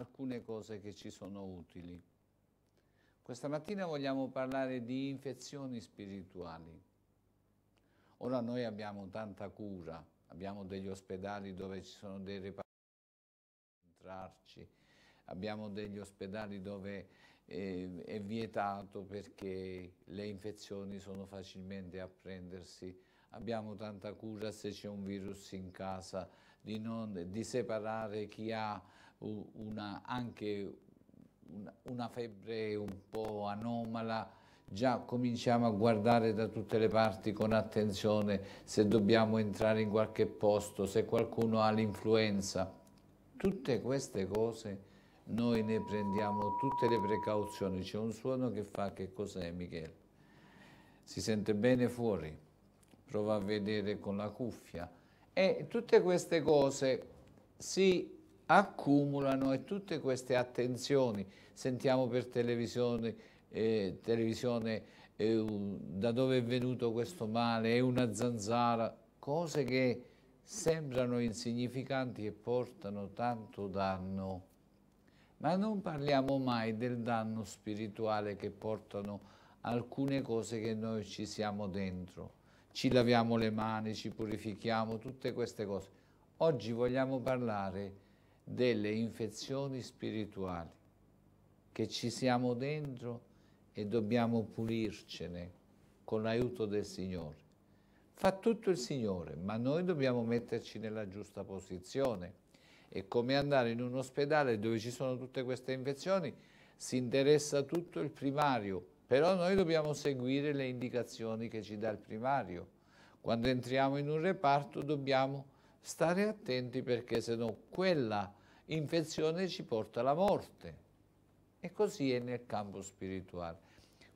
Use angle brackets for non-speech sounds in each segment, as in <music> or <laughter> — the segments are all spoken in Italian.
alcune cose che ci sono utili. Questa mattina vogliamo parlare di infezioni spirituali. Ora noi abbiamo tanta cura, abbiamo degli ospedali dove ci sono dei reparti per entrarci, abbiamo degli ospedali dove eh, è vietato perché le infezioni sono facilmente a prendersi, abbiamo tanta cura se c'è un virus in casa di, non, di separare chi ha una, anche una, una febbre un po' anomala, già cominciamo a guardare da tutte le parti con attenzione se dobbiamo entrare in qualche posto, se qualcuno ha l'influenza. Tutte queste cose noi ne prendiamo tutte le precauzioni. C'è un suono che fa che cos'è Michele? Si sente bene fuori, prova a vedere con la cuffia. E tutte queste cose si accumulano e tutte queste attenzioni, sentiamo per televisione, eh, televisione eh, da dove è venuto questo male, è una zanzara, cose che sembrano insignificanti e portano tanto danno. Ma non parliamo mai del danno spirituale che portano alcune cose che noi ci siamo dentro. Ci laviamo le mani, ci purifichiamo, tutte queste cose. Oggi vogliamo parlare delle infezioni spirituali, che ci siamo dentro e dobbiamo pulircene con l'aiuto del Signore. Fa tutto il Signore, ma noi dobbiamo metterci nella giusta posizione. È come andare in un ospedale dove ci sono tutte queste infezioni, si interessa tutto il primario, però noi dobbiamo seguire le indicazioni che ci dà il primario. Quando entriamo in un reparto dobbiamo stare attenti perché se no quella infezione infezione ci porta alla morte. E così è nel campo spirituale.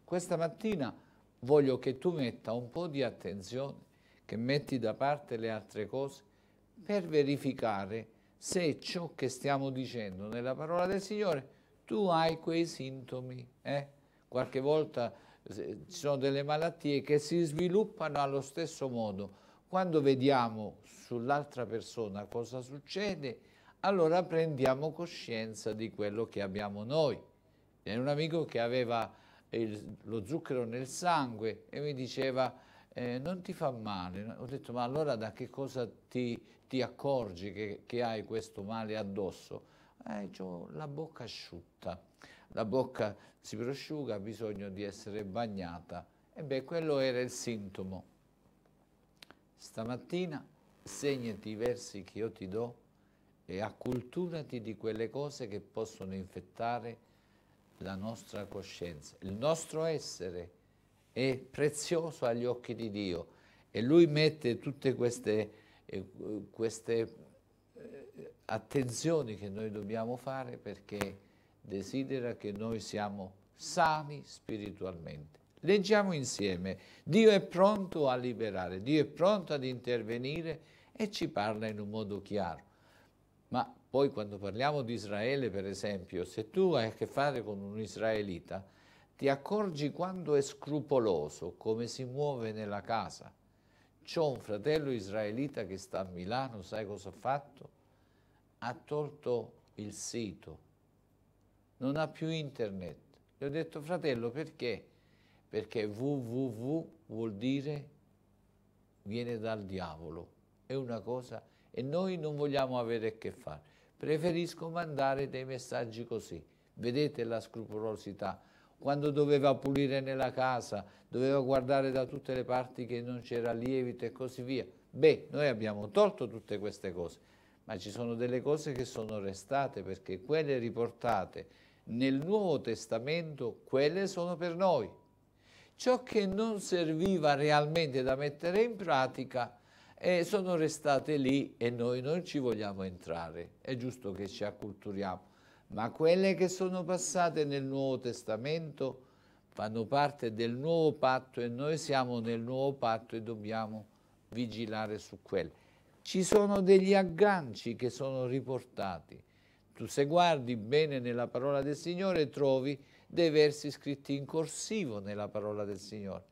Questa mattina voglio che tu metta un po' di attenzione, che metti da parte le altre cose, per verificare se ciò che stiamo dicendo nella parola del Signore, tu hai quei sintomi. Eh? Qualche volta eh, ci sono delle malattie che si sviluppano allo stesso modo. Quando vediamo sull'altra persona cosa succede, allora prendiamo coscienza di quello che abbiamo noi. Era un amico che aveva il, lo zucchero nel sangue e mi diceva eh, non ti fa male. Ho detto ma allora da che cosa ti, ti accorgi che, che, hai questo male addosso? Eh, ho la bocca asciutta, la bocca si prosciuga, ha bisogno di essere bagnata. E beh, quello era il sintomo. Stamattina segnati i versi che io ti do e acculturati di quelle cose che possono infettare la nostra coscienza. Il nostro essere è prezioso agli occhi di Dio e Lui mette tutte queste, eh, queste eh, attenzioni che noi dobbiamo fare perché desidera che noi siamo sani spiritualmente. Leggiamo insieme, Dio è pronto a liberare, Dio è pronto ad intervenire e ci parla in un modo chiaro. Ma poi quando parliamo di Israele, per esempio, se tu hai a che fare con un israelita, ti accorgi quando è scrupoloso, come si muove nella casa. C'ho un fratello israelita che sta a Milano, sai cosa ha fatto? Ha tolto il sito, non ha più internet. Gli ho detto, fratello, perché? Perché www vuol dire viene dal diavolo. È una cosa e noi non vogliamo avere a che fare. Preferisco mandare dei messaggi così. Vedete la scrupolosità. Quando doveva pulire nella casa, doveva guardare da tutte le parti che non c'era lievito e così via. Beh, noi abbiamo tolto tutte queste cose, ma ci sono delle cose che sono restate perché quelle riportate nel Nuovo Testamento, quelle sono per noi. Ciò che non serviva realmente da mettere in pratica, e sono restate lì e noi non ci vogliamo entrare. È giusto che ci acculturiamo, ma quelle che sono passate nel Nuovo Testamento fanno parte del nuovo patto e noi siamo nel nuovo patto e dobbiamo vigilare su quelle. Ci sono degli agganci che sono riportati. Tu se guardi bene nella parola del Signore trovi dei versi scritti in corsivo nella parola del Signore.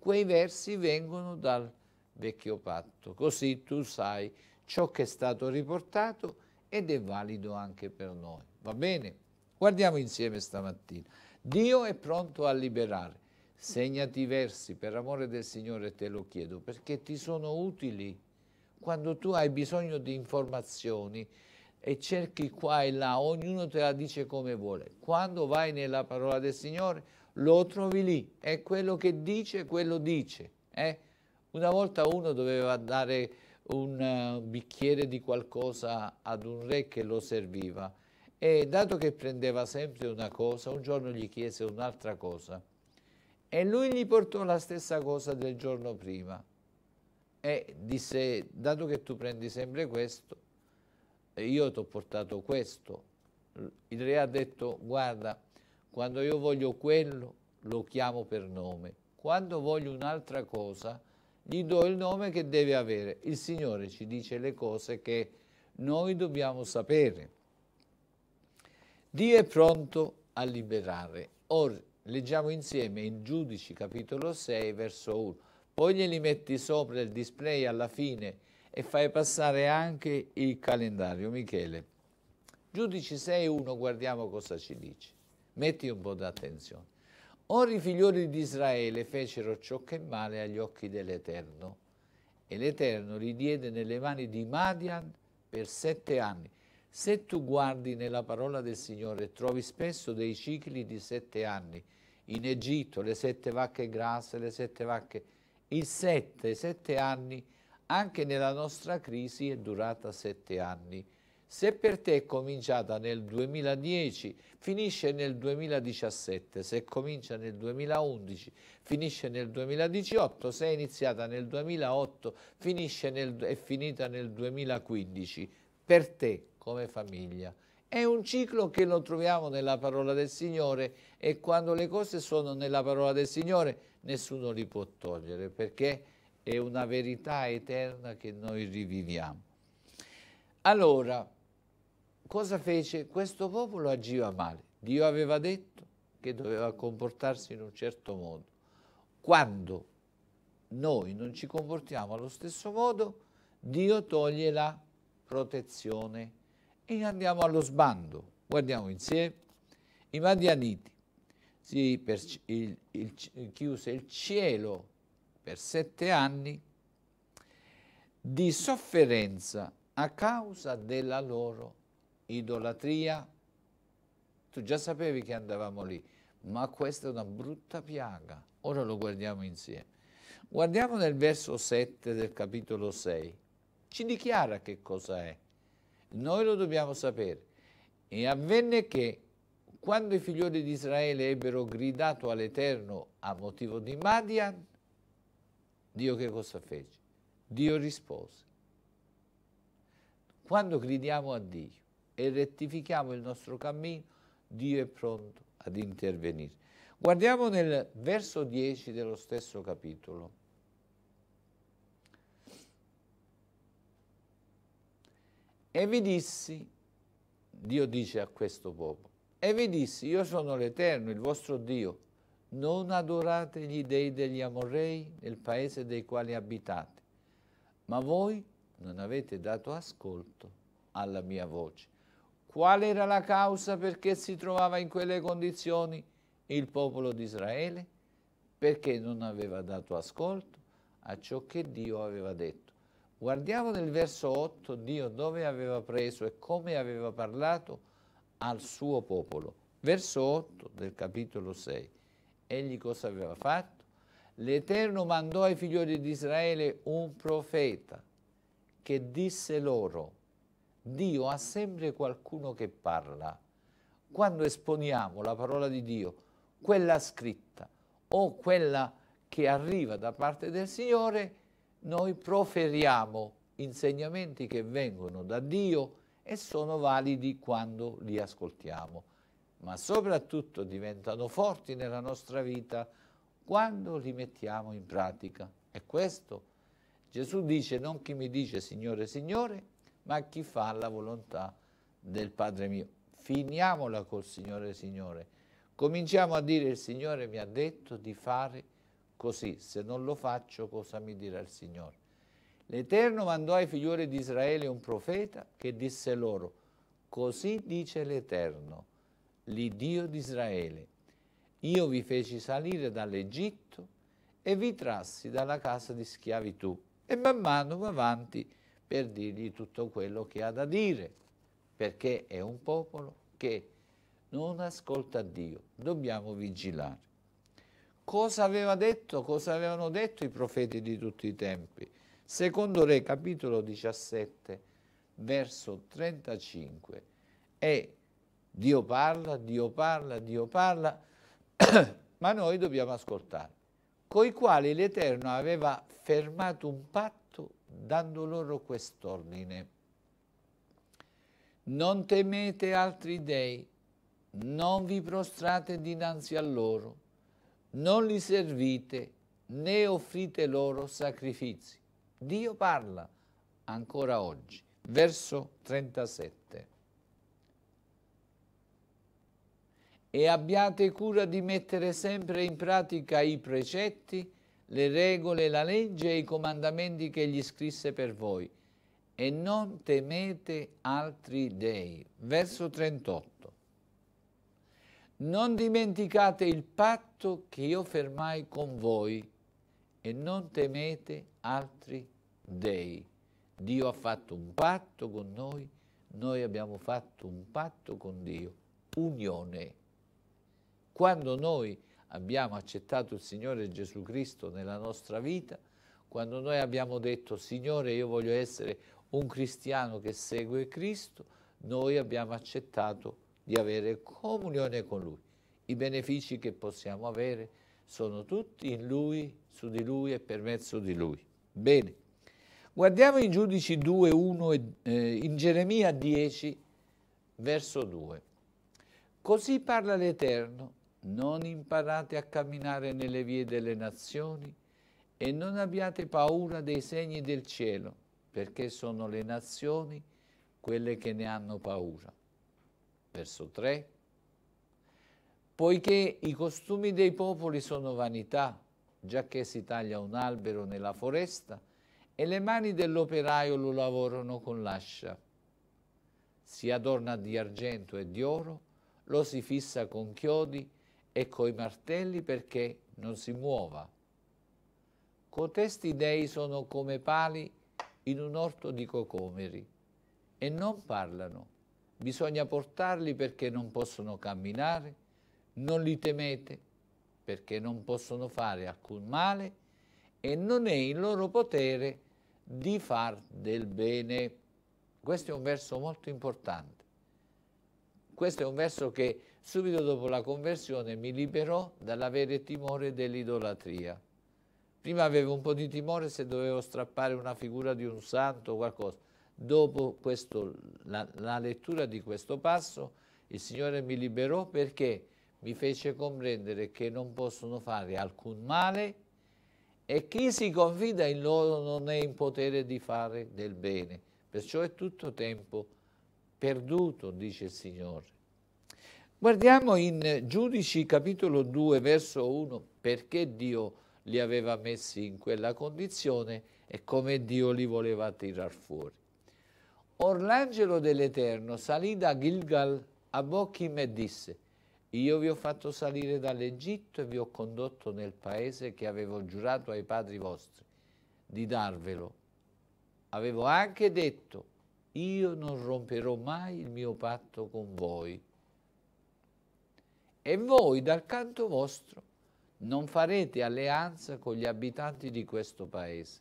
Quei versi vengono dal vecchio patto, così tu sai ciò che è stato riportato ed è valido anche per noi. Va bene? Guardiamo insieme stamattina. Dio è pronto a liberare. Segnati i versi, per amore del Signore te lo chiedo, perché ti sono utili quando tu hai bisogno di informazioni e cerchi qua e là, ognuno te la dice come vuole. Quando vai nella parola del Signore, lo trovi lì, è quello che dice, quello dice. Eh? Una volta uno doveva dare eh, un bicchiere di qualcosa ad un re che lo serviva e dato che prendeva sempre una cosa, un giorno gli chiese un'altra cosa e lui gli portò la stessa cosa del giorno prima e disse dato che tu prendi sempre questo eh, io ti ho portato questo il re ha detto guarda quando io voglio quello lo chiamo per nome quando voglio un'altra cosa gli do il nome che deve avere. Il Signore ci dice le cose che noi dobbiamo sapere. Dio è pronto a liberare. Ora leggiamo insieme in Giudici capitolo 6 verso 1. Poi glieli metti sopra il display alla fine e fai passare anche il calendario. Michele, Giudici 1, guardiamo cosa ci dice. Metti un po' d'attenzione. Ora i figlioli di Israele fecero ciò che è male agli occhi dell'Eterno e l'Eterno li diede nelle mani di Madian per sette anni. Se tu guardi nella parola del Signore trovi spesso dei cicli di sette anni. In Egitto le sette vacche grasse, le sette vacche... Il sette, sette anni, anche nella nostra crisi è durata sette anni. Se per te è cominciata nel 2010, finisce nel 2017, se comincia nel 2011, finisce nel 2018, se è iniziata nel 2008, finisce nel, è finita nel 2015, per te come famiglia. È un ciclo che lo troviamo nella parola del Signore e quando le cose sono nella parola del Signore nessuno li può togliere perché è una verità eterna che noi riviviamo. Allora, cosa fece? Questo popolo agiva male. Dio aveva detto che doveva comportarsi in un certo modo. Quando noi non ci comportiamo allo stesso modo, Dio toglie la protezione e andiamo allo sbando. Guardiamo insieme i Madianiti. Si il, il, il, chiuse il cielo per sette anni di sofferenza a causa della loro idolatria. Tu già sapevi che andavamo lì, ma questa è una brutta piaga. Ora lo guardiamo insieme. Guardiamo nel verso 7 del capitolo 6. Ci dichiara che cosa è. Noi lo dobbiamo sapere. E avvenne che quando i figlioli di Israele ebbero gridato all'Eterno a motivo di Madian, Dio che cosa fece? Dio rispose. Quando gridiamo a Dio, e rettifichiamo il nostro cammino, Dio è pronto ad intervenire. Guardiamo nel verso 10 dello stesso capitolo. E vi dissi, Dio dice a questo popolo, e vi dissi, io sono l'Eterno, il vostro Dio, non adorate gli dei degli Amorrei nel paese dei quali abitate, ma voi non avete dato ascolto alla mia voce. Qual era la causa perché si trovava in quelle condizioni il popolo di Israele? Perché non aveva dato ascolto a ciò che Dio aveva detto. Guardiamo nel verso 8 Dio dove aveva preso e come aveva parlato al suo popolo. Verso 8 del capitolo 6. Egli cosa aveva fatto? L'Eterno mandò ai figlioli di Israele un profeta che disse loro Dio ha sempre qualcuno che parla. Quando esponiamo la parola di Dio, quella scritta o quella che arriva da parte del Signore, noi proferiamo insegnamenti che vengono da Dio e sono validi quando li ascoltiamo, ma soprattutto diventano forti nella nostra vita quando li mettiamo in pratica. E questo Gesù dice, non chi mi dice Signore, Signore, ma chi fa la volontà del Padre mio. Finiamola col Signore, Signore. Cominciamo a dire il Signore mi ha detto di fare così, se non lo faccio cosa mi dirà il Signore? L'Eterno mandò ai figlioli di Israele un profeta che disse loro, così dice l'Eterno, l'Iddio di Israele, io vi feci salire dall'Egitto e vi trassi dalla casa di schiavitù. E man mano va avanti per dirgli tutto quello che ha da dire, perché è un popolo che non ascolta Dio. Dobbiamo vigilare. Cosa aveva detto, cosa avevano detto i profeti di tutti i tempi? Secondo Re capitolo 17, verso 35. E Dio parla, Dio parla, Dio parla, <clears throat> ma noi dobbiamo ascoltare. Coi quali l'Eterno aveva fermato un patto dando loro quest'ordine. Non temete altri dei, non vi prostrate dinanzi a loro, non li servite né offrite loro sacrifici. Dio parla ancora oggi. Verso 37. E abbiate cura di mettere sempre in pratica i precetti le regole, la legge e i comandamenti che gli scrisse per voi, e non temete altri dei. Verso 38. Non dimenticate il patto che io fermai con voi, e non temete altri dei. Dio ha fatto un patto con noi, noi abbiamo fatto un patto con Dio, unione. Quando noi abbiamo accettato il Signore Gesù Cristo nella nostra vita, quando noi abbiamo detto Signore io voglio essere un cristiano che segue Cristo, noi abbiamo accettato di avere comunione con Lui. I benefici che possiamo avere sono tutti in Lui, su di Lui e per mezzo di Lui. Bene, guardiamo in Giudici 2, 1 e eh, in Geremia 10, verso 2. Così parla l'Eterno, non imparate a camminare nelle vie delle nazioni e non abbiate paura dei segni del cielo, perché sono le nazioni quelle che ne hanno paura. Verso 3. Poiché i costumi dei popoli sono vanità, giacché si taglia un albero nella foresta e le mani dell'operaio lo lavorano con l'ascia. Si adorna di argento e di oro, lo si fissa con chiodi, e coi martelli perché non si muova. Cotesti dei sono come pali in un orto di cocomeri e non parlano. Bisogna portarli perché non possono camminare, non li temete perché non possono fare alcun male e non è in loro potere di far del bene. Questo è un verso molto importante. Questo è un verso che subito dopo la conversione mi liberò dall'avere timore dell'idolatria. Prima avevo un po' di timore se dovevo strappare una figura di un santo o qualcosa. Dopo questo, la, la lettura di questo passo, il Signore mi liberò perché mi fece comprendere che non possono fare alcun male e chi si confida in loro non è in potere di fare del bene. Perciò è tutto tempo perduto, dice il Signore. Guardiamo in Giudici capitolo 2 verso 1 perché Dio li aveva messi in quella condizione e come Dio li voleva tirar fuori. Or l'angelo dell'Eterno salì da Gilgal a Bochim e disse io vi ho fatto salire dall'Egitto e vi ho condotto nel paese che avevo giurato ai padri vostri di darvelo. Avevo anche detto, io non romperò mai il mio patto con voi e voi dal canto vostro non farete alleanza con gli abitanti di questo paese.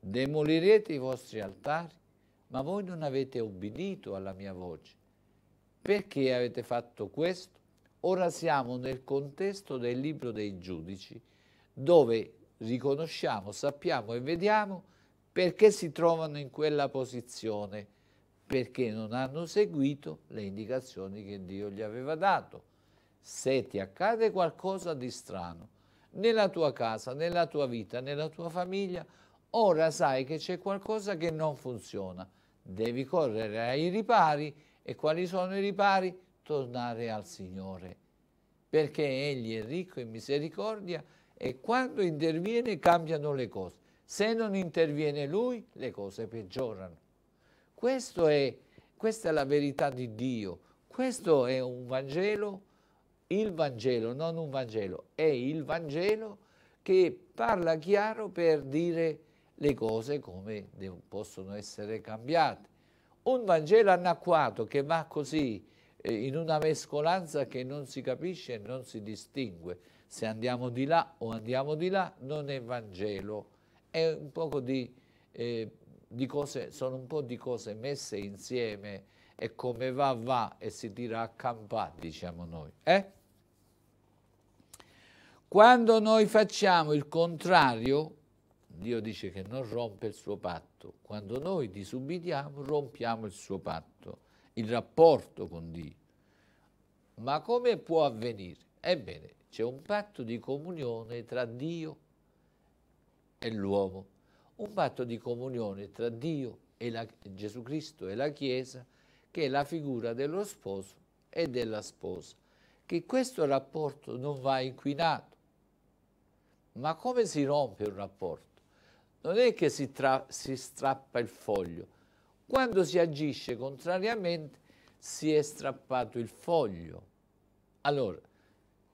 Demolirete i vostri altari, ma voi non avete obbedito alla mia voce. Perché avete fatto questo? Ora siamo nel contesto del libro dei giudici, dove riconosciamo, sappiamo e vediamo perché si trovano in quella posizione, perché non hanno seguito le indicazioni che Dio gli aveva dato se ti accade qualcosa di strano nella tua casa, nella tua vita, nella tua famiglia, ora sai che c'è qualcosa che non funziona. Devi correre ai ripari e quali sono i ripari? Tornare al Signore, perché Egli è ricco in misericordia e quando interviene cambiano le cose. Se non interviene Lui, le cose peggiorano. È, questa è la verità di Dio, questo è un Vangelo il Vangelo, non un Vangelo, è il Vangelo che parla chiaro per dire le cose come possono essere cambiate. Un Vangelo anacquato che va così eh, in una mescolanza che non si capisce e non si distingue. Se andiamo di là o andiamo di là non è Vangelo, è un po' di, eh, di cose, sono un po' di cose messe insieme e come va va e si tira a campà, diciamo noi. Eh? Quando noi facciamo il contrario, Dio dice che non rompe il suo patto. Quando noi disubbidiamo, rompiamo il suo patto, il rapporto con Dio. Ma come può avvenire? Ebbene, c'è un patto di comunione tra Dio e l'uomo, un patto di comunione tra Dio e la, Gesù Cristo e la Chiesa, che è la figura dello sposo e della sposa. Che questo rapporto non va inquinato, ma come si rompe un rapporto? Non è che si, si strappa il foglio. Quando si agisce contrariamente, si è strappato il foglio. Allora,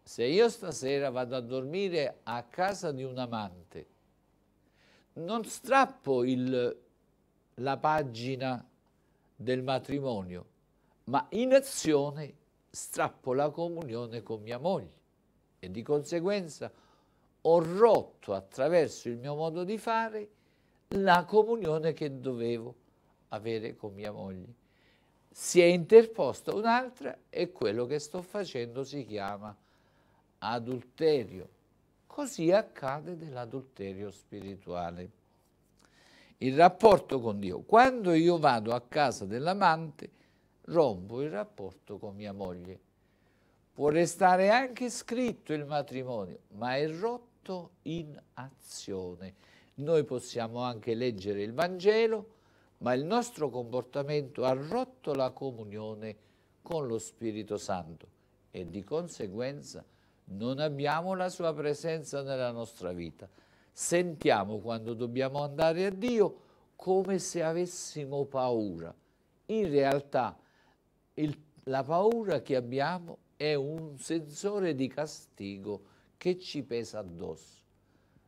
se io stasera vado a dormire a casa di un amante, non strappo il, la pagina del matrimonio, ma in azione strappo la comunione con mia moglie e di conseguenza ho ho rotto attraverso il mio modo di fare la comunione che dovevo avere con mia moglie. Si è interposta un'altra e quello che sto facendo si chiama adulterio. Così accade dell'adulterio spirituale. Il rapporto con Dio. Quando io vado a casa dell'amante, rompo il rapporto con mia moglie. Può restare anche scritto il matrimonio, ma è rotto tutto in azione. Noi possiamo anche leggere il Vangelo, ma il nostro comportamento ha rotto la comunione con lo Spirito Santo e di conseguenza non abbiamo la sua presenza nella nostra vita. Sentiamo quando dobbiamo andare a Dio come se avessimo paura. In realtà il, la paura che abbiamo è un sensore di castigo che ci pesa addosso.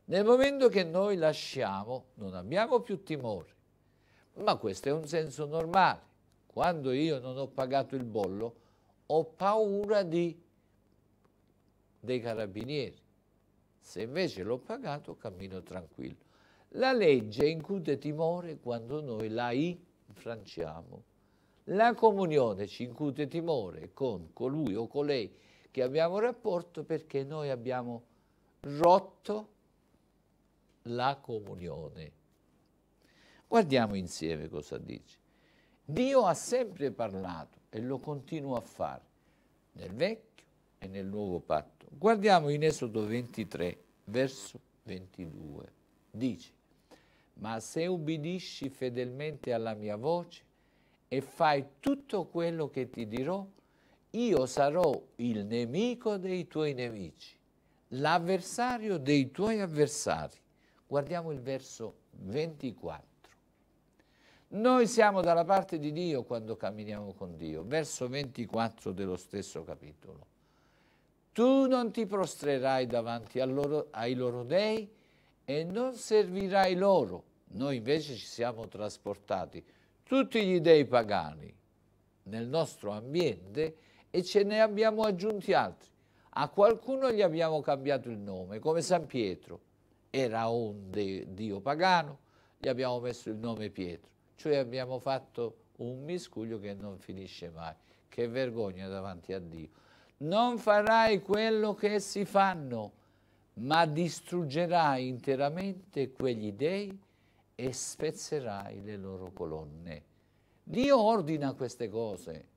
Nel momento che noi lasciamo non abbiamo più timore, ma questo è un senso normale. Quando io non ho pagato il bollo ho paura di, dei carabinieri. Se invece l'ho pagato cammino tranquillo. La legge incute timore quando noi la infranciamo. La comunione ci incute timore con colui o colei che abbiamo rapporto perché noi abbiamo rotto la comunione. Guardiamo insieme cosa dice. Dio ha sempre parlato e lo continua a fare nel vecchio e nel nuovo patto. Guardiamo in Esodo 23, verso 22. Dice, ma se ubbidisci fedelmente alla mia voce e fai tutto quello che ti dirò, io sarò il nemico dei tuoi nemici, l'avversario dei tuoi avversari. Guardiamo il verso 24. Noi siamo dalla parte di Dio quando camminiamo con Dio, verso 24 dello stesso capitolo. Tu non ti prostrerai davanti loro, ai loro dei e non servirai loro. Noi invece ci siamo trasportati tutti gli dei pagani nel nostro ambiente e ce ne abbiamo aggiunti altri. A qualcuno gli abbiamo cambiato il nome, come San Pietro, era un dio pagano, gli abbiamo messo il nome Pietro, cioè abbiamo fatto un miscuglio che non finisce mai. Che vergogna davanti a Dio. Non farai quello che essi fanno, ma distruggerai interamente quegli dei e spezzerai le loro colonne. Dio ordina queste cose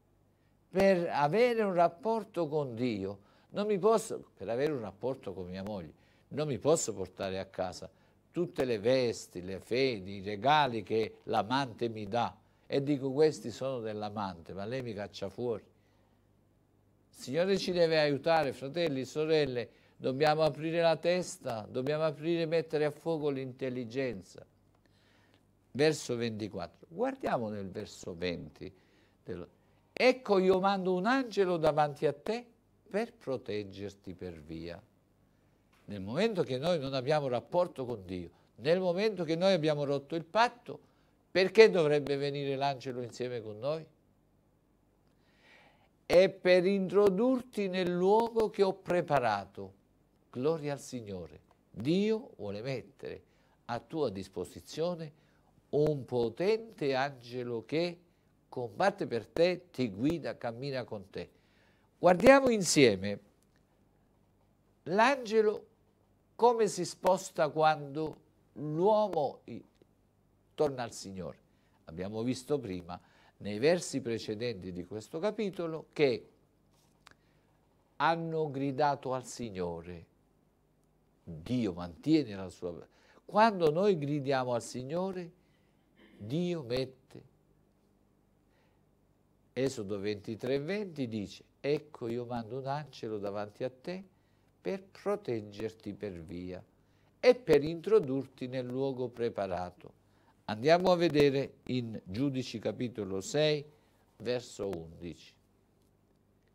per avere un rapporto con Dio, non mi posso, per avere un rapporto con mia moglie, non mi posso portare a casa tutte le vesti, le fedi, i regali che l'amante mi dà e dico questi sono dell'amante, ma lei mi caccia fuori. Signore ci deve aiutare, fratelli, sorelle, dobbiamo aprire la testa, dobbiamo aprire mettere a fuoco l'intelligenza. Verso 24. Guardiamo nel verso 20. Dello, ecco io mando un angelo davanti a te per proteggerti per via. Nel momento che noi non abbiamo rapporto con Dio, nel momento che noi abbiamo rotto il patto, perché dovrebbe venire l'angelo insieme con noi? È per introdurti nel luogo che ho preparato. Gloria al Signore. Dio vuole mettere a tua disposizione un potente angelo che combatte per te, ti guida, cammina con te. Guardiamo insieme l'angelo come si sposta quando l'uomo torna al Signore. Abbiamo visto prima nei versi precedenti di questo capitolo che hanno gridato al Signore. Dio mantiene la sua... Quando noi gridiamo al Signore, Dio mette Esodo 23:20 dice, ecco io mando un angelo davanti a te per proteggerti per via e per introdurti nel luogo preparato. Andiamo a vedere in Giudici capitolo 6, verso 11.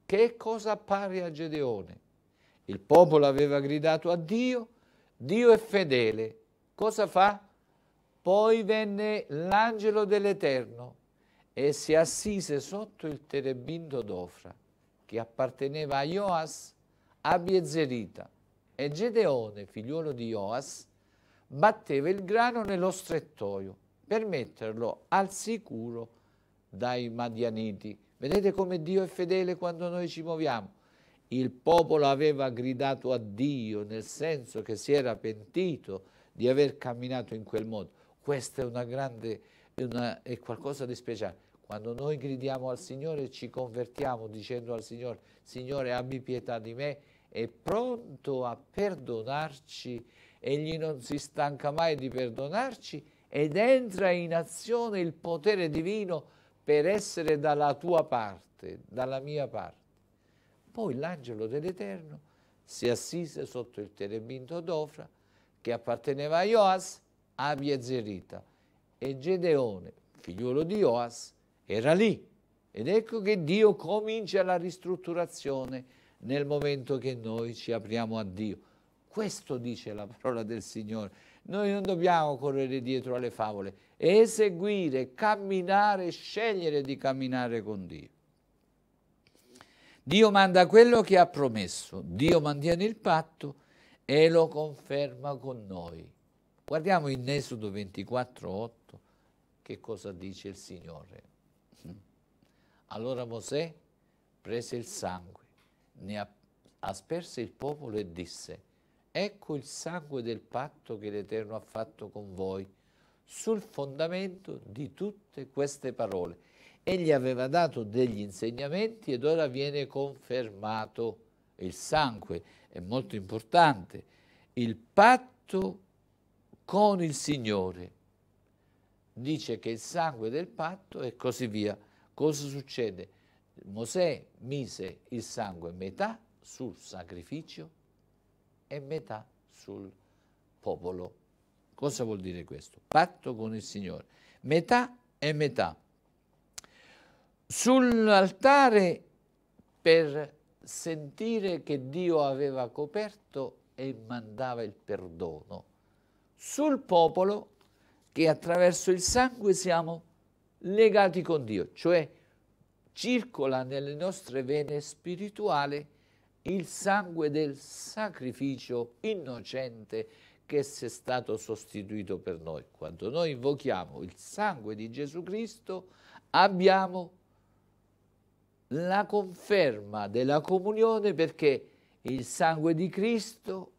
Che cosa appare a Gedeone? Il popolo aveva gridato a Dio, Dio è fedele. Cosa fa? Poi venne l'angelo dell'Eterno e si assise sotto il terebinto d'Ofra, che apparteneva a Joas, Abiezerita, e Gedeone, figliuolo di Joas, batteva il grano nello strettoio per metterlo al sicuro dai Madianiti. Vedete come Dio è fedele quando noi ci muoviamo. Il popolo aveva gridato a Dio nel senso che si era pentito di aver camminato in quel modo. Questa è una grande è, una, è qualcosa di speciale. Quando noi gridiamo al Signore, e ci convertiamo dicendo al Signore, Signore abbi pietà di me, è pronto a perdonarci, egli non si stanca mai di perdonarci ed entra in azione il potere divino per essere dalla tua parte, dalla mia parte. Poi l'angelo dell'Eterno si assise sotto il terebinto d'Ofra che apparteneva a Ioas, a Biezerita e Gedeone, figliuolo di Oas, era lì. Ed ecco che Dio comincia la ristrutturazione nel momento che noi ci apriamo a Dio. Questo dice la parola del Signore. Noi non dobbiamo correre dietro alle favole, eseguire, camminare, scegliere di camminare con Dio. Dio manda quello che ha promesso, Dio mantiene il patto e lo conferma con noi. Guardiamo in Esodo 24, 8 che cosa dice il Signore. Mm. Allora Mosè prese il sangue, ne asperse il popolo e disse, ecco il sangue del patto che l'Eterno ha fatto con voi, sul fondamento di tutte queste parole. Egli aveva dato degli insegnamenti ed ora viene confermato il sangue, è molto importante, il patto con il Signore dice che il sangue del patto e così via. Cosa succede? Mosè mise il sangue metà sul sacrificio e metà sul popolo. Cosa vuol dire questo? Patto con il Signore. Metà e metà. Sull'altare per sentire che Dio aveva coperto e mandava il perdono. Sul popolo che attraverso il sangue siamo legati con Dio, cioè circola nelle nostre vene spirituali il sangue del sacrificio innocente che si è stato sostituito per noi. Quando noi invochiamo il sangue di Gesù Cristo abbiamo la conferma della comunione perché il sangue di Cristo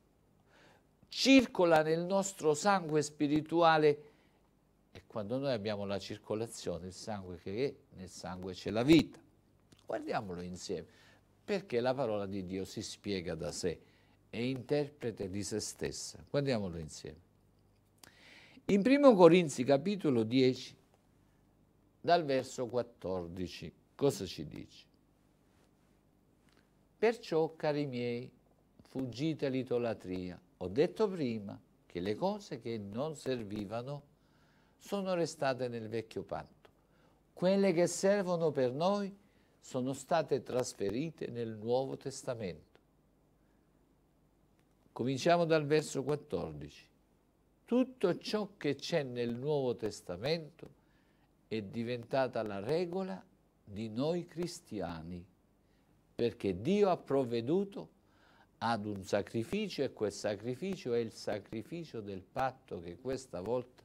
circola nel nostro sangue spirituale e quando noi abbiamo la circolazione, il sangue che è, nel sangue c'è la vita. Guardiamolo insieme, perché la parola di Dio si spiega da sé, è interprete di se stessa. Guardiamolo insieme. In 1 Corinzi capitolo 10, dal verso 14, cosa ci dice? Perciò, cari miei, fuggite l'idolatria. Ho detto prima che le cose che non servivano sono restate nel vecchio patto. Quelle che servono per noi sono state trasferite nel Nuovo Testamento. Cominciamo dal verso 14. Tutto ciò che c'è nel Nuovo Testamento è diventata la regola di noi cristiani, perché Dio ha provveduto ad un sacrificio e quel sacrificio è il sacrificio del patto che questa volta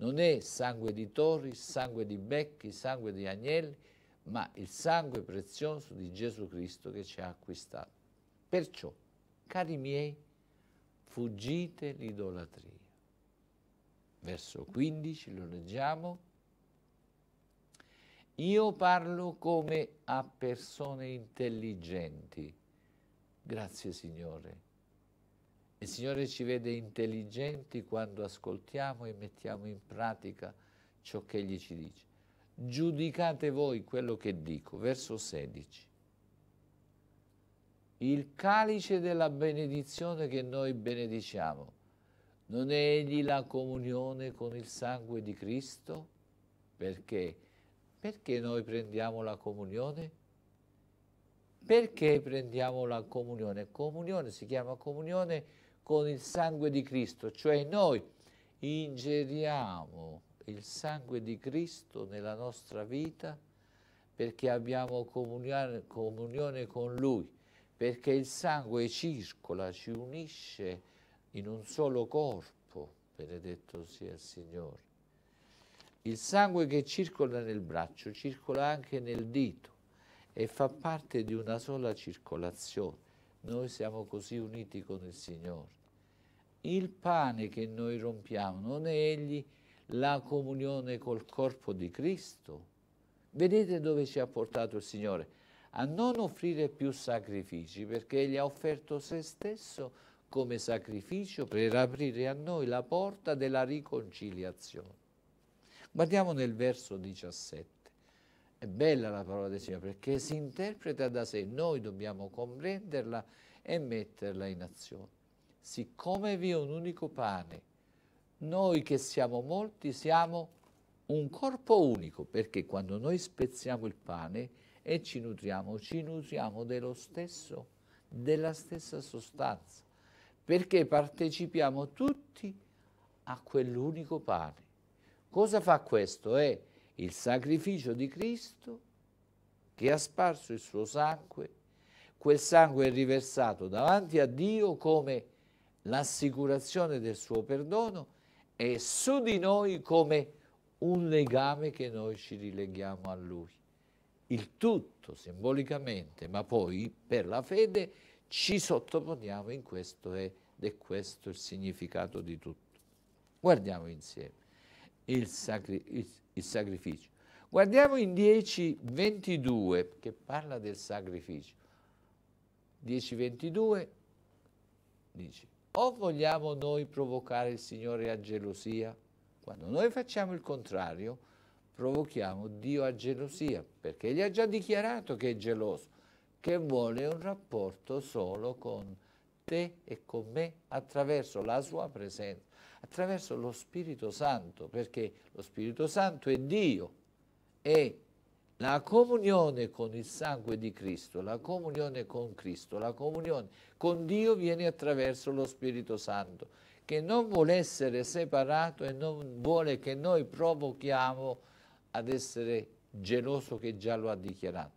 non è sangue di tori, sangue di becchi, sangue di agnelli, ma il sangue prezioso di Gesù Cristo che ci ha acquistato. Perciò, cari miei, fuggite l'idolatria. Verso 15 lo leggiamo. Io parlo come a persone intelligenti. Grazie Signore il Signore ci vede intelligenti quando ascoltiamo e mettiamo in pratica ciò che Egli ci dice. Giudicate voi quello che dico. Verso 16. Il calice della benedizione che noi benediciamo, non è Egli la comunione con il sangue di Cristo? Perché? Perché noi prendiamo la comunione? Perché prendiamo la comunione? Comunione si chiama comunione con il sangue di Cristo, cioè noi ingeriamo il sangue di Cristo nella nostra vita perché abbiamo comunione, comunione con Lui, perché il sangue circola, ci unisce in un solo corpo, benedetto sia il Signore. Il sangue che circola nel braccio circola anche nel dito e fa parte di una sola circolazione. Noi siamo così uniti con il Signore il pane che noi rompiamo, non è egli la comunione col corpo di Cristo? Vedete dove ci ha portato il Signore? A non offrire più sacrifici, perché Egli ha offerto se stesso come sacrificio per aprire a noi la porta della riconciliazione. Guardiamo nel verso 17. È bella la parola del Signore perché si interpreta da sé, noi dobbiamo comprenderla e metterla in azione siccome vi è un unico pane, noi che siamo molti siamo un corpo unico, perché quando noi spezziamo il pane e ci nutriamo, ci nutriamo dello stesso, della stessa sostanza, perché partecipiamo tutti a quell'unico pane. Cosa fa questo? È il sacrificio di Cristo che ha sparso il suo sangue, quel sangue è riversato davanti a Dio come l'assicurazione del suo perdono è su di noi come un legame che noi ci rileghiamo a lui. Il tutto simbolicamente, ma poi per la fede ci sottoponiamo in questo ed è questo il significato di tutto. Guardiamo insieme il, sacri il, il sacrificio. Guardiamo in 10.22 che parla del sacrificio. 10.22 dice o vogliamo noi provocare il Signore a gelosia? Quando noi facciamo il contrario, provochiamo Dio a gelosia, perché Egli ha già dichiarato che è geloso, che vuole un rapporto solo con te e con me attraverso la sua presenza, attraverso lo Spirito Santo, perché lo Spirito Santo è Dio e la comunione con il sangue di Cristo, la comunione con Cristo, la comunione con Dio viene attraverso lo Spirito Santo, che non vuole essere separato e non vuole che noi provochiamo ad essere geloso che già lo ha dichiarato.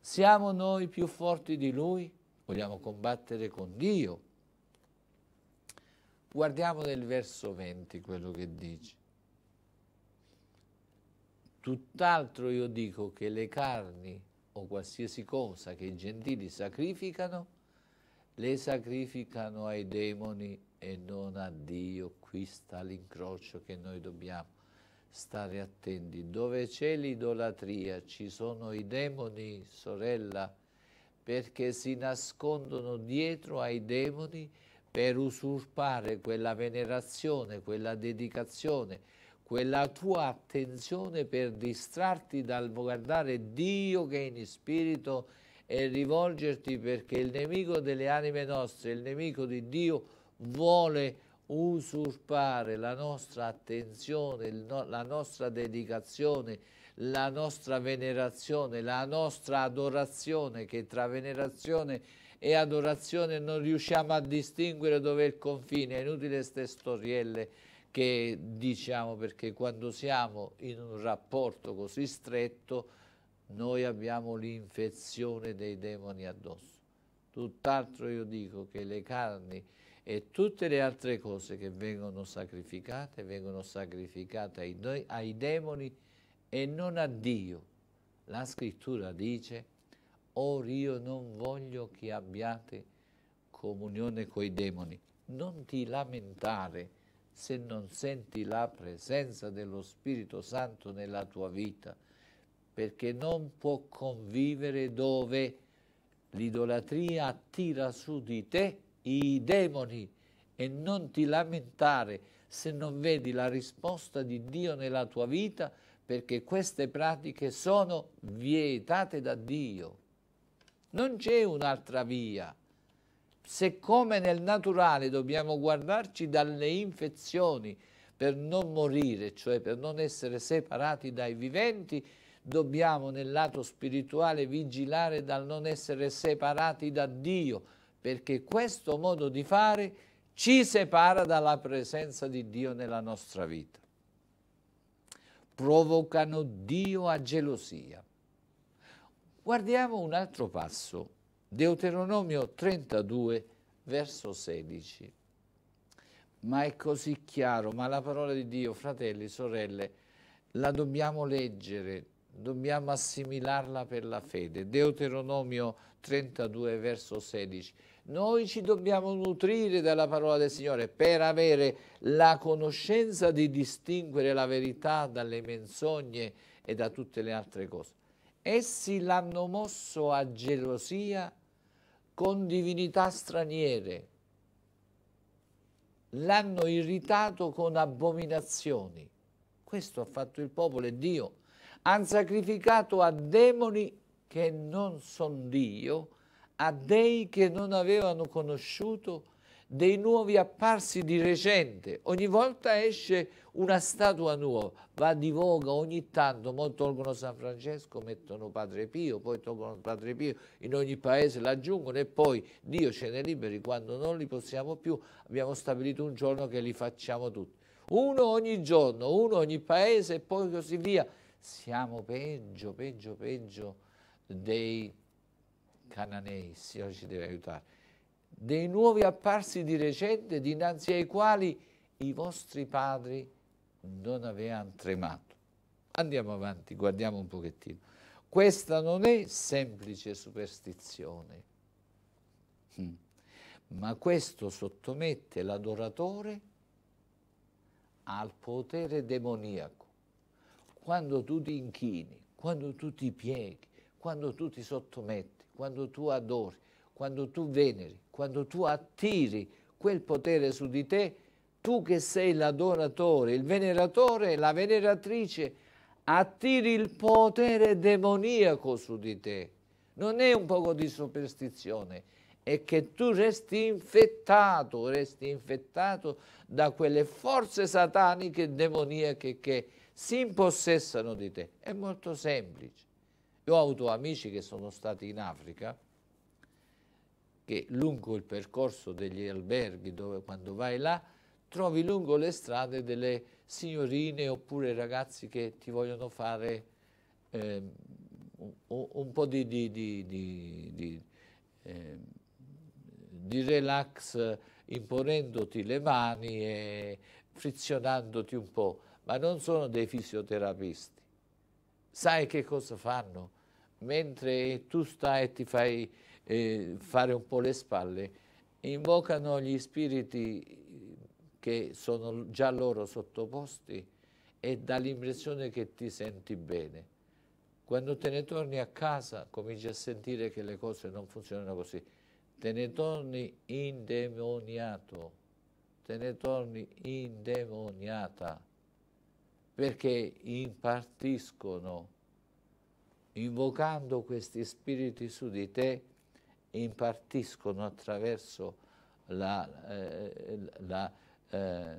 Siamo noi più forti di Lui? Vogliamo combattere con Dio? Guardiamo nel verso 20 quello che dice. Tutt'altro io dico che le carni o qualsiasi cosa che i gentili sacrificano, le sacrificano ai demoni e non a Dio. Qui sta l'incrocio che noi dobbiamo stare attenti. Dove c'è l'idolatria ci sono i demoni, sorella, perché si nascondono dietro ai demoni per usurpare quella venerazione, quella dedicazione, quella tua attenzione per distrarti dal guardare Dio che è in spirito e rivolgerti perché il nemico delle anime nostre, il nemico di Dio vuole usurpare la nostra attenzione, no, la nostra dedicazione, la nostra venerazione, la nostra adorazione che tra venerazione e adorazione non riusciamo a distinguere dove è il confine, è inutile queste storielle che diciamo perché quando siamo in un rapporto così stretto noi abbiamo l'infezione dei demoni addosso. Tutt'altro io dico che le carni e tutte le altre cose che vengono sacrificate, vengono sacrificate ai, ai demoni e non a Dio. La scrittura dice, or io non voglio che abbiate comunione con i demoni. Non ti lamentare, se non senti la presenza dello Spirito Santo nella tua vita, perché non può convivere dove l'idolatria attira su di te i demoni e non ti lamentare se non vedi la risposta di Dio nella tua vita, perché queste pratiche sono vietate da Dio. Non c'è un'altra via. Se come nel naturale dobbiamo guardarci dalle infezioni per non morire, cioè per non essere separati dai viventi, dobbiamo nel lato spirituale vigilare dal non essere separati da Dio, perché questo modo di fare ci separa dalla presenza di Dio nella nostra vita. Provocano Dio a gelosia. Guardiamo un altro passo, Deuteronomio 32, verso 16. Ma è così chiaro, ma la parola di Dio, fratelli, sorelle, la dobbiamo leggere, dobbiamo assimilarla per la fede. Deuteronomio 32, verso 16. Noi ci dobbiamo nutrire dalla parola del Signore per avere la conoscenza di distinguere la verità dalle menzogne e da tutte le altre cose. Essi l'hanno mosso a gelosia con divinità straniere. L'hanno irritato con abominazioni. Questo ha fatto il popolo e Dio. Hanno sacrificato a demoni che non sono Dio, a dei che non avevano conosciuto dei nuovi apparsi di recente. Ogni volta esce una statua nuova, va di voga ogni tanto, mo tolgono San Francesco, mettono Padre Pio, poi tolgono Padre Pio, in ogni paese l'aggiungono e poi Dio ce ne liberi, quando non li possiamo più abbiamo stabilito un giorno che li facciamo tutti. Uno ogni giorno, uno ogni paese e poi così via. Siamo peggio, peggio, peggio dei cananei, Signore ci deve aiutare dei nuovi apparsi di recente dinanzi ai quali i vostri padri non avevano tremato. Andiamo avanti, guardiamo un pochettino. Questa non è semplice superstizione, mm, ma questo sottomette l'adoratore al potere demoniaco. Quando tu ti inchini, quando tu ti pieghi, quando tu ti sottometti, quando tu adori, quando tu veneri, quando tu attiri quel potere su di te, tu che sei l'adoratore, il veneratore, la veneratrice, attiri il potere demoniaco su di te. Non è un poco di superstizione, è che tu resti infettato, resti infettato da quelle forze sataniche demoniache che si impossessano di te. È molto semplice. Io ho avuto amici che sono stati in Africa, che lungo il percorso degli alberghi, dove, quando vai là, trovi lungo le strade delle signorine oppure ragazzi che ti vogliono fare eh, un, un, po' di, di, di, eh, di, relax imponendoti le mani e frizionandoti un po', ma non sono dei fisioterapisti. Sai che cosa fanno? Mentre tu stai e ti fai eh, fare un po' le spalle, invocano gli spiriti che sono già loro sottoposti e dà l'impressione che ti senti bene. Quando te ne torni a casa cominci a sentire che le cose non funzionano così. Te ne torni indemoniato, te ne torni indemoniata, perché impartiscono, invocando questi spiriti su di te, impartiscono attraverso la, eh, la, eh,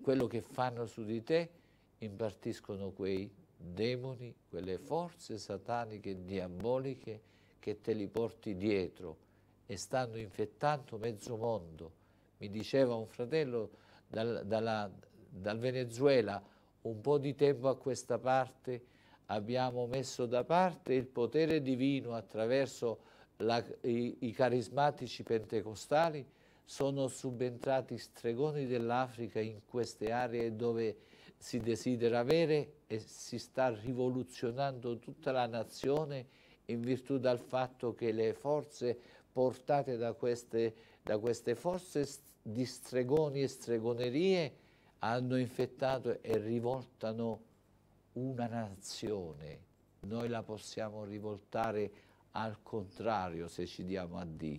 quello che fanno su di te, impartiscono quei demoni, quelle forze sataniche, diaboliche che te li porti dietro e stanno infettando mezzo mondo. Mi diceva un fratello dal, dalla, dal Venezuela, un po' di tempo a questa parte abbiamo messo da parte il potere divino attraverso la, i, i carismatici pentecostali sono subentrati stregoni dell'Africa in queste aree dove si desidera avere e si sta rivoluzionando tutta la nazione in virtù del fatto che le forze portate da queste, da queste forze di stregoni e stregonerie hanno infettato e rivoltano una nazione. Noi la possiamo rivoltare al contrario, se ci diamo a Dio,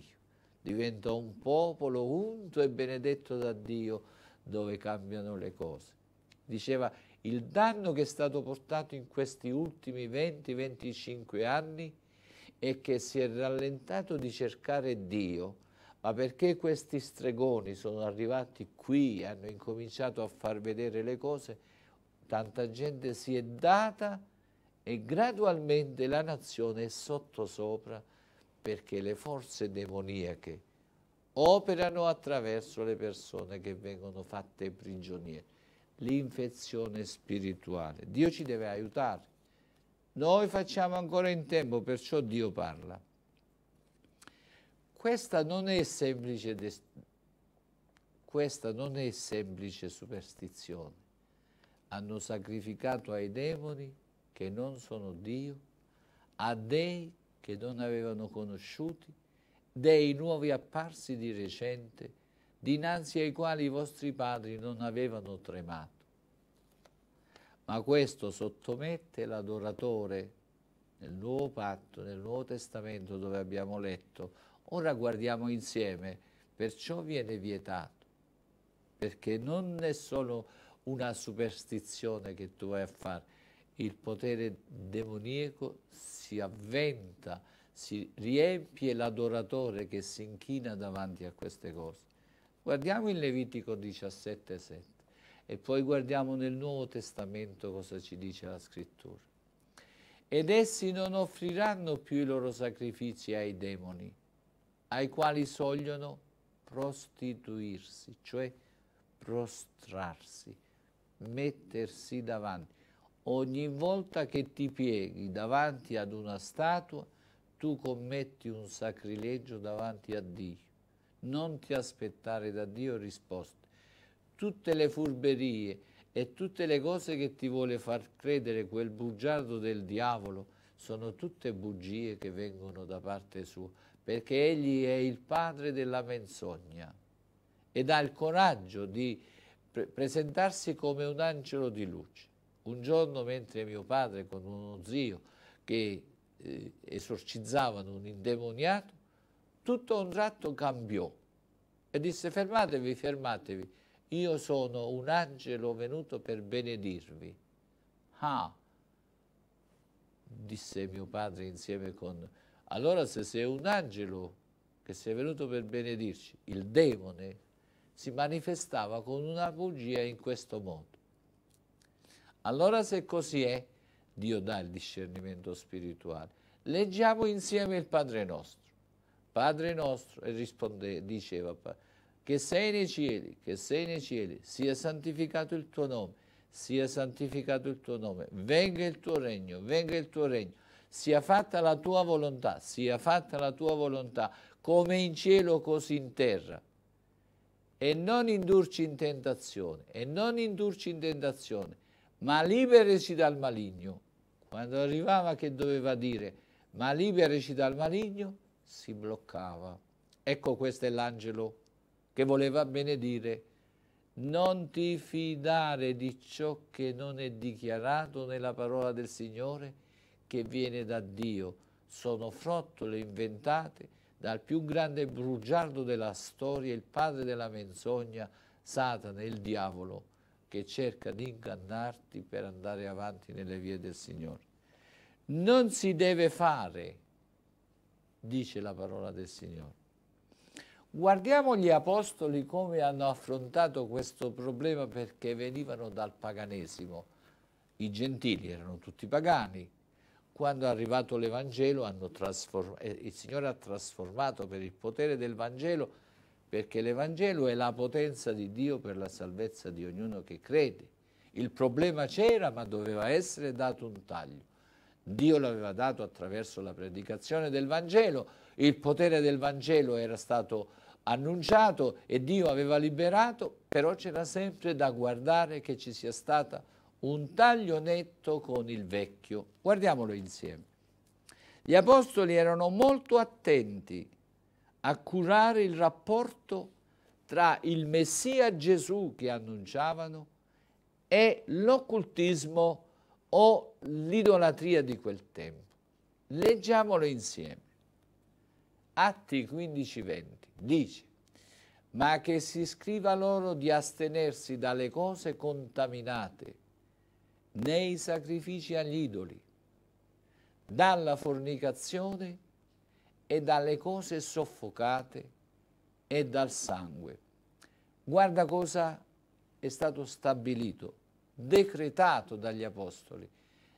diventa un popolo unto e benedetto da Dio dove cambiano le cose. Diceva, il danno che è stato portato in questi ultimi 20-25 anni è che si è rallentato di cercare Dio, ma perché questi stregoni sono arrivati qui, e hanno incominciato a far vedere le cose, tanta gente si è data e gradualmente la nazione è sottosopra perché le forze demoniache operano attraverso le persone che vengono fatte prigioniere. L'infezione spirituale. Dio ci deve aiutare. Noi facciamo ancora in tempo, perciò Dio parla. Questa non è semplice, questa non è semplice superstizione. Hanno sacrificato ai demoni che non sono Dio, a dei che non avevano conosciuti, dei nuovi apparsi di recente, dinanzi ai quali i vostri padri non avevano tremato. Ma questo sottomette l'adoratore nel Nuovo Patto, nel Nuovo Testamento dove abbiamo letto. Ora guardiamo insieme, perciò viene vietato, perché non è solo una superstizione che tu vai a fare, il potere demoniaco si avventa, si riempie l'adoratore che si inchina davanti a queste cose. Guardiamo il Levitico 17,7 e poi guardiamo nel Nuovo Testamento cosa ci dice la scrittura. Ed essi non offriranno più i loro sacrifici ai demoni, ai quali sogliono prostituirsi, cioè prostrarsi, mettersi davanti Ogni volta che ti pieghi davanti ad una statua, tu commetti un sacrilegio davanti a Dio. Non ti aspettare da Dio risposte. Tutte le furberie e tutte le cose che ti vuole far credere quel bugiardo del diavolo sono tutte bugie che vengono da parte sua, perché egli è il padre della menzogna ed ha il coraggio di pre presentarsi come un angelo di luce. Un giorno mentre mio padre con uno zio che eh, esorcizzavano un indemoniato, tutto a un tratto cambiò e disse fermatevi, fermatevi, io sono un angelo venuto per benedirvi. Ah, disse mio padre insieme con... Allora se sei un angelo che sei venuto per benedirci, il demone, si manifestava con una bugia in questo modo. Allora se così è, Dio dà il discernimento spirituale. Leggiamo insieme il Padre nostro. Padre nostro, e risponde, diceva, che sei nei cieli, che sei nei cieli, sia santificato il tuo nome, sia santificato il tuo nome, venga il tuo regno, venga il tuo regno, sia fatta la tua volontà, sia fatta la tua volontà, come in cielo così in terra. E non indurci in tentazione, e non indurci in tentazione, ma libereci dal maligno. Quando arrivava che doveva dire, ma libereci dal maligno, si bloccava. Ecco questo è l'angelo che voleva benedire. Non ti fidare di ciò che non è dichiarato nella parola del Signore che viene da Dio. Sono frottole inventate dal più grande brugiardo della storia, il padre della menzogna, Satana, il diavolo che cerca di ingannarti per andare avanti nelle vie del Signore. Non si deve fare, dice la parola del Signore. Guardiamo gli apostoli come hanno affrontato questo problema perché venivano dal paganesimo. I gentili erano tutti pagani. Quando è arrivato l'Evangelo eh, il Signore ha trasformato per il potere del Vangelo perché l'Evangelo è la potenza di Dio per la salvezza di ognuno che crede. Il problema c'era, ma doveva essere dato un taglio. Dio l'aveva dato attraverso la predicazione del Vangelo, il potere del Vangelo era stato annunciato e Dio aveva liberato, però c'era sempre da guardare che ci sia stato un taglio netto con il vecchio. Guardiamolo insieme. Gli apostoli erano molto attenti a curare il rapporto tra il Messia Gesù che annunciavano e l'occultismo o l'idolatria di quel tempo. Leggiamolo insieme. Atti 15:20 dice ma che si scriva loro di astenersi dalle cose contaminate, nei sacrifici agli idoli, dalla fornicazione, e dalle cose soffocate e dal sangue. Guarda cosa è stato stabilito, decretato dagli apostoli,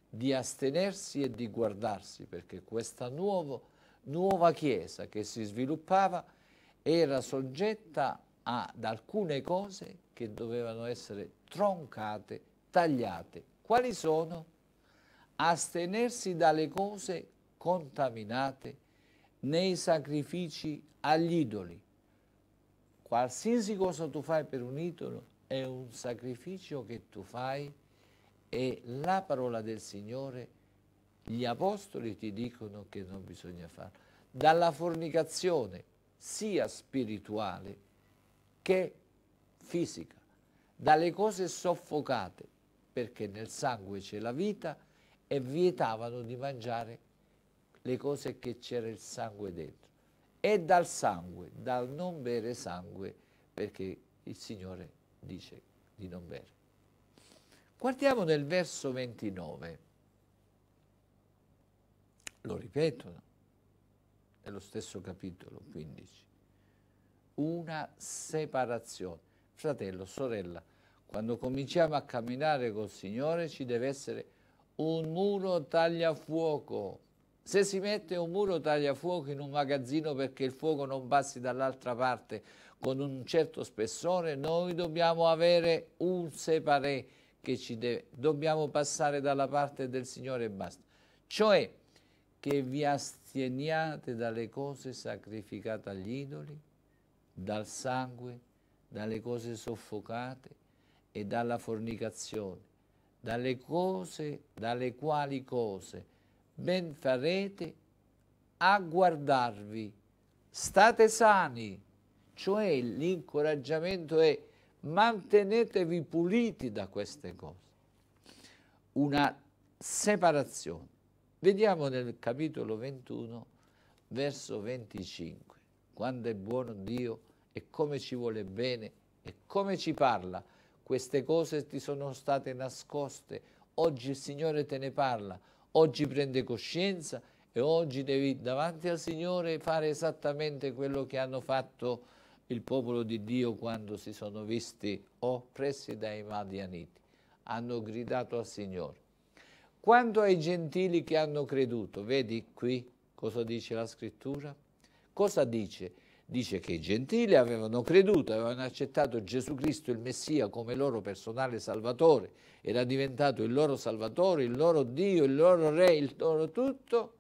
di astenersi e di guardarsi, perché questa nuovo, nuova Chiesa che si sviluppava era soggetta ad alcune cose che dovevano essere troncate, tagliate. Quali sono? Astenersi dalle cose contaminate nei sacrifici agli idoli. Qualsiasi cosa tu fai per un idolo è un sacrificio che tu fai e la parola del Signore, gli apostoli ti dicono che non bisogna farlo. Dalla fornicazione sia spirituale che fisica, dalle cose soffocate, perché nel sangue c'è la vita, e vietavano di mangiare le cose che c'era il sangue dentro. E dal sangue, dal non bere sangue, perché il Signore dice di non bere. Guardiamo nel verso 29. Lo ripetono, lo stesso capitolo 15. Una separazione. Fratello, sorella, quando cominciamo a camminare col Signore ci deve essere un muro tagliafuoco se si mette un muro tagliafuoco in un magazzino perché il fuoco non passi dall'altra parte con un certo spessore, noi dobbiamo avere un separé che ci deve, dobbiamo passare dalla parte del Signore e basta. Cioè che vi astieniate dalle cose sacrificate agli idoli, dal sangue, dalle cose soffocate e dalla fornicazione, dalle cose, dalle quali cose ben farete a guardarvi. State sani, cioè l'incoraggiamento è mantenetevi puliti da queste cose. Una separazione. Vediamo nel capitolo 21, verso 25, quando è buono Dio e come ci vuole bene e come ci parla. Queste cose ti sono state nascoste, oggi il Signore te ne parla oggi prende coscienza e oggi devi davanti al Signore fare esattamente quello che hanno fatto il popolo di Dio quando si sono visti oppressi dai Madianiti. Hanno gridato al Signore. Quanto ai gentili che hanno creduto, vedi qui cosa dice la scrittura? Cosa dice? Dice che i gentili avevano creduto, avevano accettato Gesù Cristo il Messia come loro personale salvatore, era diventato il loro salvatore, il loro Dio, il loro re, il loro tutto.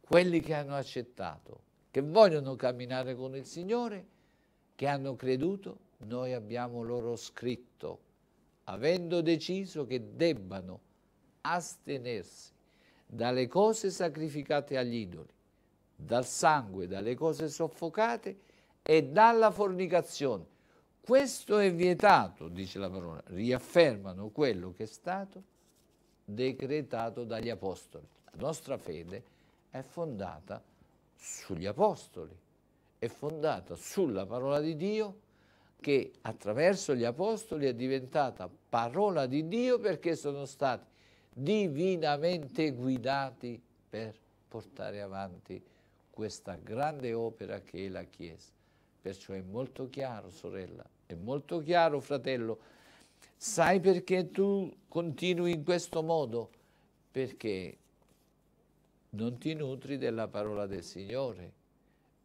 Quelli che hanno accettato, che vogliono camminare con il Signore, che hanno creduto, noi abbiamo loro scritto, avendo deciso che debbano astenersi dalle cose sacrificate agli idoli dal sangue, dalle cose soffocate e dalla fornicazione. Questo è vietato, dice la parola, riaffermano quello che è stato decretato dagli apostoli. La nostra fede è fondata sugli apostoli, è fondata sulla parola di Dio che attraverso gli apostoli è diventata parola di Dio perché sono stati divinamente guidati per portare avanti questa grande opera che è la Chiesa. Perciò è molto chiaro, sorella, è molto chiaro, fratello. Sai perché tu continui in questo modo? Perché non ti nutri della parola del Signore,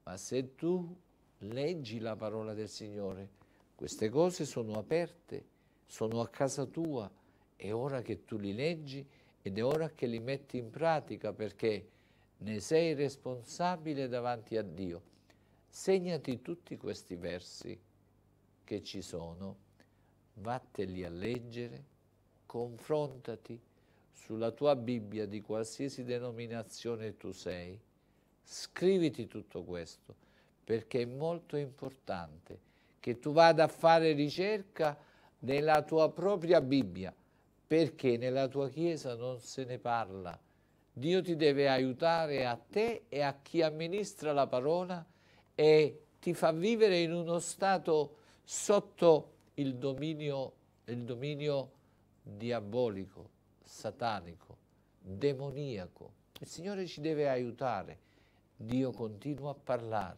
ma se tu leggi la parola del Signore, queste cose sono aperte, sono a casa tua, è ora che tu li leggi ed è ora che li metti in pratica perché ne sei responsabile davanti a Dio. Segnati tutti questi versi che ci sono, vatteli a leggere, confrontati sulla tua Bibbia di qualsiasi denominazione tu sei, scriviti tutto questo, perché è molto importante che tu vada a fare ricerca nella tua propria Bibbia, perché nella tua Chiesa non se ne parla, Dio ti deve aiutare a te e a chi amministra la parola e ti fa vivere in uno stato sotto il dominio, il dominio diabolico, satanico, demoniaco. Il Signore ci deve aiutare. Dio continua a parlare.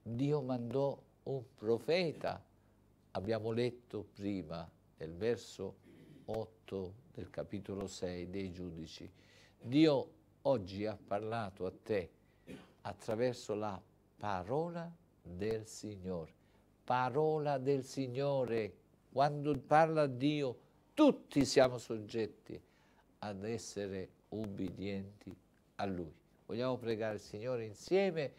Dio mandò un profeta, abbiamo letto prima nel verso 8 del capitolo 6 dei giudici, Dio oggi ha parlato a te attraverso la parola del Signore. Parola del Signore. Quando parla Dio, tutti siamo soggetti ad essere ubbidienti a Lui. Vogliamo pregare il Signore insieme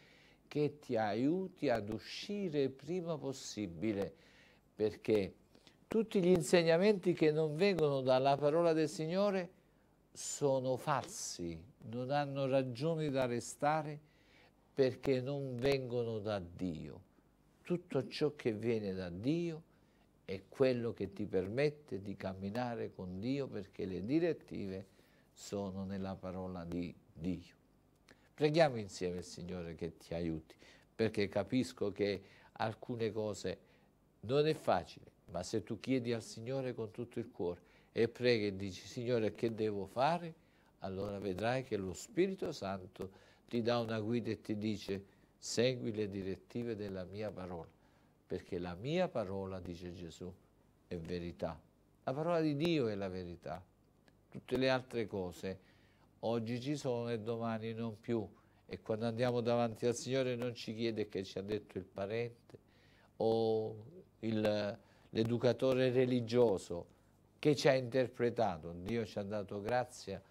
che ti aiuti ad uscire prima possibile, perché tutti gli insegnamenti che non vengono dalla parola del Signore sono falsi, non hanno ragione da restare perché non vengono da Dio. Tutto ciò che viene da Dio è quello che ti permette di camminare con Dio perché le direttive sono nella parola di Dio. Preghiamo insieme il Signore che ti aiuti perché capisco che alcune cose non è facile, ma se tu chiedi al Signore con tutto il cuore, e preghi e dici Signore che devo fare, allora vedrai che lo Spirito Santo ti dà una guida e ti dice segui le direttive della mia parola, perché la mia parola, dice Gesù, è verità. La parola di Dio è la verità. Tutte le altre cose oggi ci sono e domani non più. E quando andiamo davanti al Signore non ci chiede che ci ha detto il parente o l'educatore religioso, che ci ha interpretato, Dio ci ha dato grazia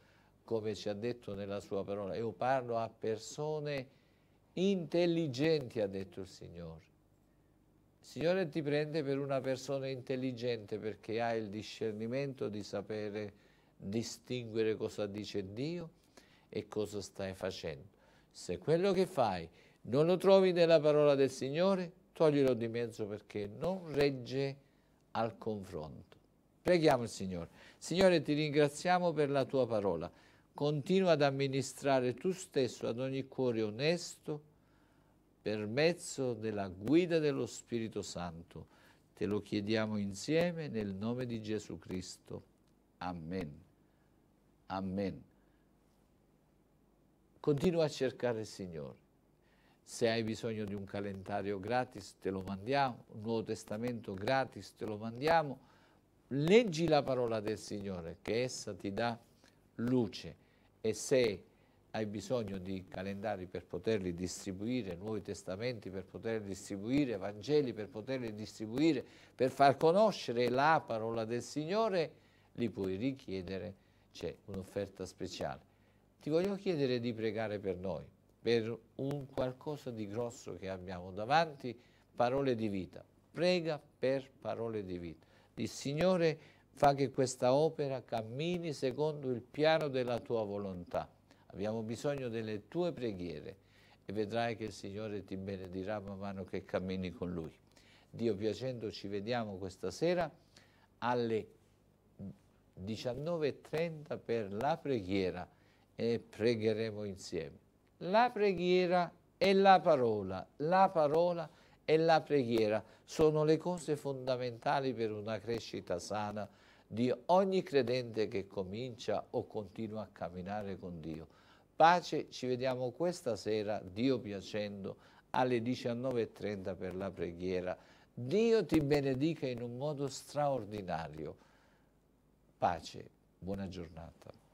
come ci ha detto nella sua parola. Io parlo a persone intelligenti, ha detto il Signore. Il Signore ti prende per una persona intelligente perché ha il discernimento di sapere distinguere cosa dice Dio e cosa stai facendo. Se quello che fai non lo trovi nella parola del Signore, toglielo di mezzo perché non regge al confronto. Preghiamo il Signore. Signore, ti ringraziamo per la tua parola. Continua ad amministrare tu stesso ad ogni cuore onesto per mezzo della guida dello Spirito Santo. Te lo chiediamo insieme nel nome di Gesù Cristo. Amen. Amen. Continua a cercare il Signore. Se hai bisogno di un calendario gratis, te lo mandiamo. Un Nuovo Testamento gratis, te lo mandiamo leggi la parola del Signore, che essa ti dà luce e se hai bisogno di calendari per poterli distribuire, Nuovi Testamenti per poterli distribuire, Vangeli per poterli distribuire, per far conoscere la parola del Signore, li puoi richiedere, c'è un'offerta speciale. Ti voglio chiedere di pregare per noi, per un qualcosa di grosso che abbiamo davanti, parole di vita. Prega per parole di vita il Signore fa che questa opera cammini secondo il piano della tua volontà. Abbiamo bisogno delle tue preghiere e vedrai che il Signore ti benedirà man mano che cammini con Lui. Dio piacendo ci vediamo questa sera alle 19.30 per la preghiera e pregheremo insieme. La preghiera è la parola, la parola è e la preghiera sono le cose fondamentali per una crescita sana di ogni credente che comincia o continua a camminare con Dio. Pace, ci vediamo questa sera, Dio piacendo, alle 19.30 per la preghiera. Dio ti benedica in un modo straordinario. Pace, buona giornata.